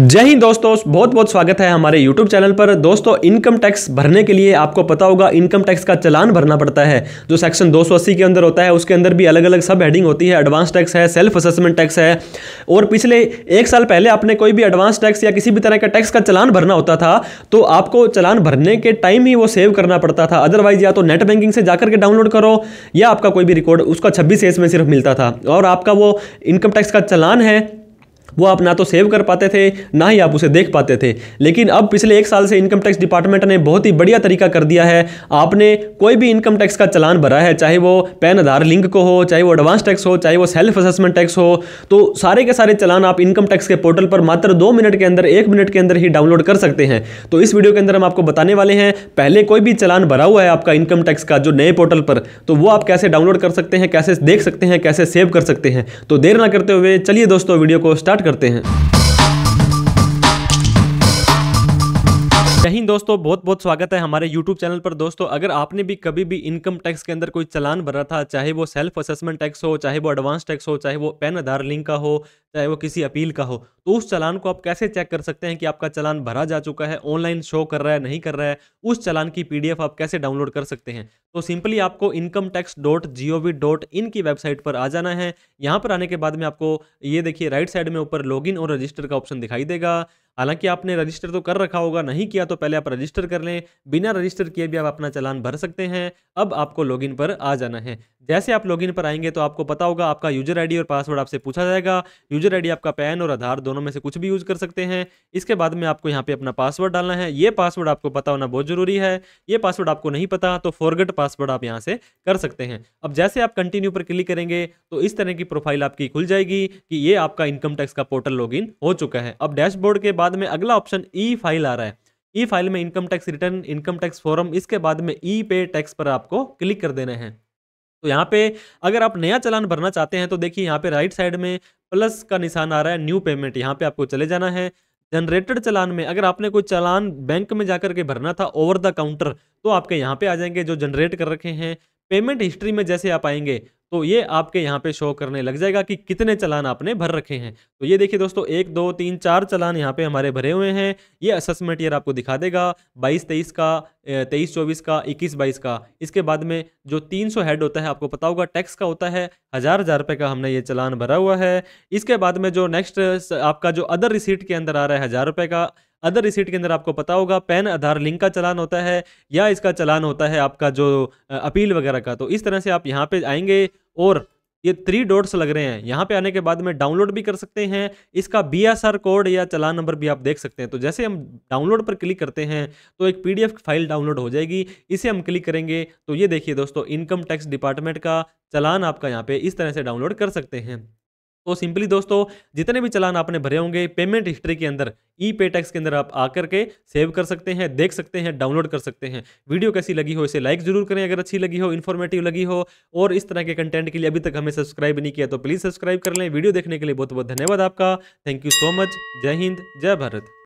जय हिंद दोस्तों बहुत बहुत स्वागत है हमारे YouTube चैनल पर दोस्तों इनकम टैक्स भरने के लिए आपको पता होगा इनकम टैक्स का चलान भरना पड़ता है जो सेक्शन 280 के अंदर होता है उसके अंदर भी अलग अलग सब हेडिंग होती है एडवांस टैक्स है सेल्फ असेसमेंट टैक्स है और पिछले एक साल पहले आपने कोई भी एडवांस टैक्स या किसी भी तरह का टैक्स का चलान भरना होता था तो आपको चलान भरने के टाइम ही वो सेव करना पड़ता था अदरवाइज या तो नेट बैंकिंग से जाकर के डाउनलोड करो या आपका कोई भी रिकॉर्ड उसका छब्बीस एस में सिर्फ मिलता था और आपका वो इनकम टैक्स का चलान है वो आप ना तो सेव कर पाते थे ना ही आप उसे देख पाते थे लेकिन अब पिछले एक साल से इनकम टैक्स डिपार्टमेंट ने बहुत ही बढ़िया तरीका कर दिया है आपने कोई भी इनकम टैक्स का चलान भरा है चाहे वो पैन आधार लिंक को हो चाहे वो एडवांस टैक्स हो चाहे वो सेल्फ असेसमेंट टैक्स हो तो सारे के सारे चलान आप इनकम टैक्स के पोर्टल पर मात्र दो मिनट के अंदर एक मिनट के अंदर ही डाउनलोड कर सकते हैं तो इस वीडियो के अंदर हम आपको बताने वाले हैं पहले कोई भी चलान भरा हुआ है आपका इनकम टैक्स का जो नए पोर्टल पर तो वो आप कैसे डाउनलोड कर सकते हैं कैसे देख सकते हैं कैसे सेव कर सकते हैं तो देर ना करते हुए चलिए दोस्तों वीडियो को स्टार्ट करते हैं यहीं दोस्तों बहुत बहुत स्वागत है हमारे YouTube चैनल पर दोस्तों अगर आपने भी कभी भी इनकम टैक्स के अंदर कोई चलान भरा था चाहे वो सेल्फ असेसमेंट टैक्स हो चाहे वो एडवांस टैक्स हो चाहे वो पैन आधार लिंक का हो चाहे वो किसी अपील का हो तो उस चलान को आप कैसे चेक कर सकते हैं कि आपका चलान भरा जा चुका है ऑनलाइन शो कर रहा है नहीं कर रहा है उस चलान की पी आप कैसे डाउनलोड कर सकते हैं तो सिंपली आपको income tax dot G O V dot in की वेबसाइट पर आ जाना है यहाँ पर आने के बाद में आपको ये देखिए राइट साइड में ऊपर लॉग और रजिस्टर का ऑप्शन दिखाई देगा हालांकि आपने रजिस्टर तो कर रखा होगा नहीं किया तो पहले आप रजिस्टर कर लें बिना रजिस्टर किए भी आप अपना चलान भर सकते हैं अब आपको लॉगिन पर आ जाना है जैसे आप लॉगिन पर आएंगे तो आपको पता होगा आपका यूजर आईडी और पासवर्ड आपसे पूछा जाएगा यूजर आईडी आपका पैन और आधार दोनों में से कुछ भी यूज कर सकते हैं इसके बाद में आपको यहाँ पे अपना पासवर्ड डालना है ये पासवर्ड आपको पता होना बहुत जरूरी है ये पासवर्ड आपको नहीं पता तो फॉरगेट पासवर्ड आप यहाँ से कर सकते हैं अब जैसे आप कंटिन्यू पर क्लिक करेंगे तो इस तरह की प्रोफाइल आपकी खुल जाएगी कि ये आपका इनकम टैक्स का पोर्टल लॉग हो चुका है अब डैशबोर्ड के बाद बाद में अगला ऑप्शन ई फाइल आ रहा है ई e फाइल में income tax return income tax form इसके बाद में ई पे टैक्स पर आपको क्लिक कर देने हैं तो यहाँ पे अगर आप नया चलान भरना चाहते हैं तो देखिए यहाँ पे राइट साइड में प्लस का निशान आ रहा है न्यू पेमेंट यहाँ पे आपको चले जाना है जनरेटेड चलान में अगर आपने कोई चलान बैंक में जाकर के भरना था ओवर द काउंटर तो आपके यहाँ पे आ जाएंगे जो जनरेट कर रखे हैं पेमेंट हिस्ट्री में जैसे आप आएंगे तो ये आपके यहाँ पे शो करने लग जाएगा कि कितने चलान आपने भर रखे हैं तो ये देखिए दोस्तों एक दो तीन चार चलान यहाँ पे हमारे भरे हुए हैं ये असेसमेंट ईयर आपको दिखा देगा बाईस तेईस का तेईस चौबीस का इक्कीस बाईस का इसके बाद में जो तीन सौ हेड होता है आपको पता होगा टैक्स का होता है हज़ार हज़ार रुपये का हमने ये चलान भरा हुआ है इसके बाद में जो नेक्स्ट आपका जो अदर रिसीट के अंदर आ रहा है हज़ार रुपये का अदर रिसीट के अंदर आपको पता होगा पैन आधार लिंक का चलान होता है या इसका चलान होता है आपका जो अपील वगैरह का तो इस तरह से आप यहाँ पे आएंगे और ये थ्री डॉट्स लग रहे हैं यहाँ पे आने के बाद में डाउनलोड भी कर सकते हैं इसका बी कोड या चलान नंबर भी आप देख सकते हैं तो जैसे हम डाउनलोड पर क्लिक करते हैं तो एक पी फाइल डाउनलोड हो जाएगी इसे हम क्लिक करेंगे तो ये देखिए दोस्तों इनकम टैक्स डिपार्टमेंट का चलान आपका यहाँ पे इस तरह से डाउनलोड कर सकते हैं तो सिंपली दोस्तों जितने भी चलान आपने भरे होंगे पेमेंट हिस्ट्री के अंदर ई पे टैक्स के अंदर आप आकर के सेव कर सकते हैं देख सकते हैं डाउनलोड कर सकते हैं वीडियो कैसी लगी हो इसे लाइक जरूर करें अगर अच्छी लगी हो इन्फॉर्मेटिव लगी हो और इस तरह के कंटेंट के लिए अभी तक हमें सब्सक्राइब नहीं किया तो प्लीज़ सब्सक्राइब कर लें वीडियो देखने के लिए बहुत बहुत धन्यवाद आपका थैंक यू सो मच जय हिंद जय भारत